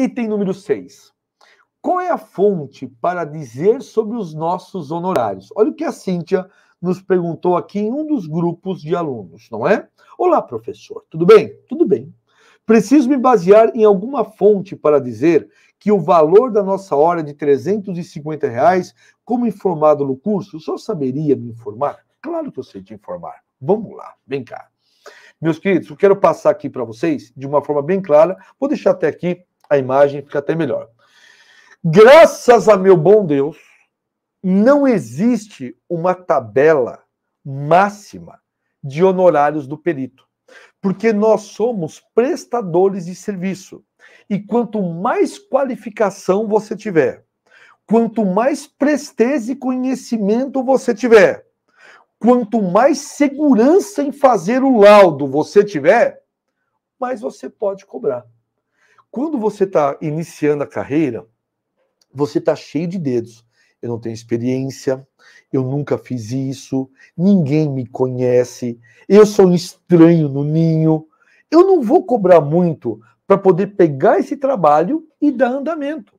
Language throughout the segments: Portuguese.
Item número 6. Qual é a fonte para dizer sobre os nossos honorários? Olha o que a Cíntia nos perguntou aqui em um dos grupos de alunos, não é? Olá, professor, tudo bem? Tudo bem. Preciso me basear em alguma fonte para dizer que o valor da nossa hora de 350 reais, como informado no curso, só saberia me informar? Claro que eu sei te informar. Vamos lá, vem cá. Meus queridos, eu quero passar aqui para vocês de uma forma bem clara. Vou deixar até aqui a imagem fica até melhor. Graças a meu bom Deus, não existe uma tabela máxima de honorários do perito, porque nós somos prestadores de serviço. E quanto mais qualificação você tiver, quanto mais presteza e conhecimento você tiver, quanto mais segurança em fazer o laudo você tiver, mais você pode cobrar. Quando você está iniciando a carreira, você está cheio de dedos. Eu não tenho experiência, eu nunca fiz isso, ninguém me conhece, eu sou um estranho no ninho. Eu não vou cobrar muito para poder pegar esse trabalho e dar andamento.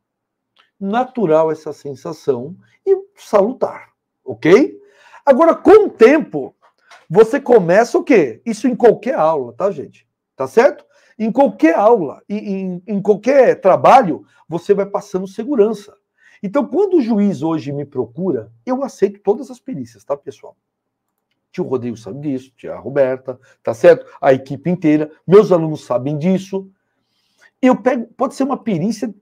Natural essa sensação e salutar, ok? Agora, com o tempo, você começa o quê? Isso em qualquer aula, tá, gente? tá certo? Em qualquer aula, em, em qualquer trabalho, você vai passando segurança. Então, quando o juiz hoje me procura, eu aceito todas as perícias, tá, pessoal? Tio Rodrigo sabe disso, tia Roberta, tá certo? A equipe inteira, meus alunos sabem disso. Eu pego, pode ser uma perícia,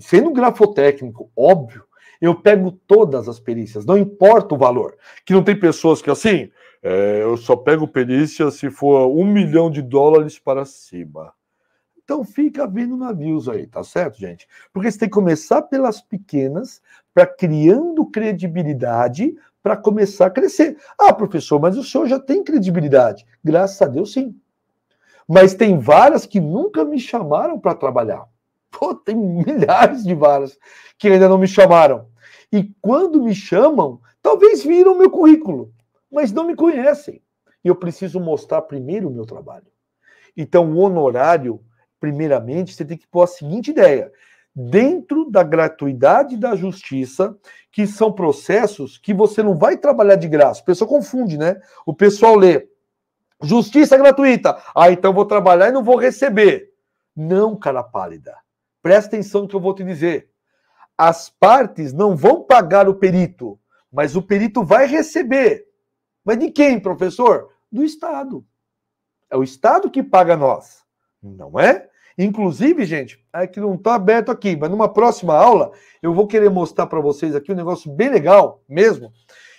sendo grafotécnico, óbvio, eu pego todas as perícias, não importa o valor. Que não tem pessoas que assim, é, eu só pego perícia se for um milhão de dólares para cima. Então fica vendo navios aí, tá certo, gente? Porque você tem que começar pelas pequenas, para criando credibilidade, para começar a crescer. Ah, professor, mas o senhor já tem credibilidade. Graças a Deus, sim. Mas tem varas que nunca me chamaram para trabalhar. Pô, tem milhares de varas que ainda não me chamaram. E quando me chamam, talvez viram meu currículo mas não me conhecem. E eu preciso mostrar primeiro o meu trabalho. Então, o honorário, primeiramente, você tem que pôr a seguinte ideia: dentro da gratuidade da justiça, que são processos que você não vai trabalhar de graça. O pessoal confunde, né? O pessoal lê justiça gratuita. Ah, então vou trabalhar e não vou receber. Não, cara pálida. Presta atenção no que eu vou te dizer. As partes não vão pagar o perito, mas o perito vai receber mas de quem, professor? Do Estado. É o Estado que paga nós, não é? Inclusive, gente, é que não está aberto aqui, mas numa próxima aula eu vou querer mostrar para vocês aqui um negócio bem legal mesmo,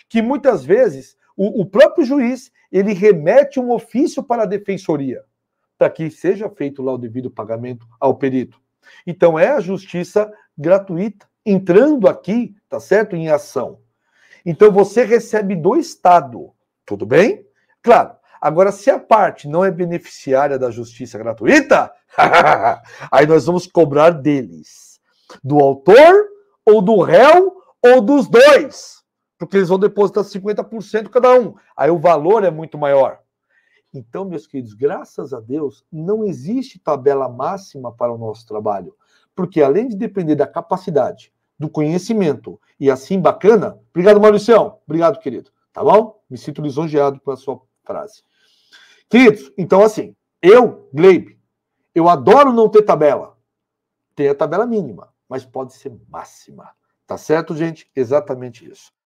que muitas vezes o, o próprio juiz ele remete um ofício para a defensoria para que seja feito lá o devido pagamento ao perito. Então é a justiça gratuita entrando aqui, tá certo, em ação. Então você recebe do Estado, tudo bem? Claro. Agora, se a parte não é beneficiária da justiça gratuita, aí nós vamos cobrar deles, do autor ou do réu ou dos dois, porque eles vão depositar 50% cada um. Aí o valor é muito maior. Então, meus queridos, graças a Deus, não existe tabela máxima para o nosso trabalho, porque além de depender da capacidade, do conhecimento. E assim, bacana. Obrigado, Maurício. Obrigado, querido. Tá bom? Me sinto lisonjeado com a sua frase. Queridos, então assim, eu, Gleibe, eu adoro não ter tabela. Tem a tabela mínima, mas pode ser máxima. Tá certo, gente? Exatamente isso.